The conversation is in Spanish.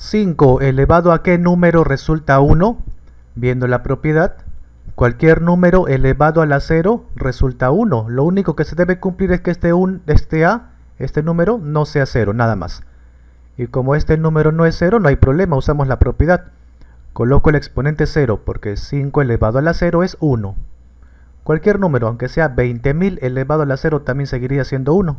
5 elevado a qué número resulta 1, viendo la propiedad, cualquier número elevado a la 0 resulta 1. Lo único que se debe cumplir es que este, un, este A, este número, no sea 0, nada más. Y como este número no es 0, no hay problema, usamos la propiedad. Coloco el exponente 0, porque 5 elevado a la 0 es 1. Cualquier número, aunque sea 20.000 elevado a la 0, también seguiría siendo 1.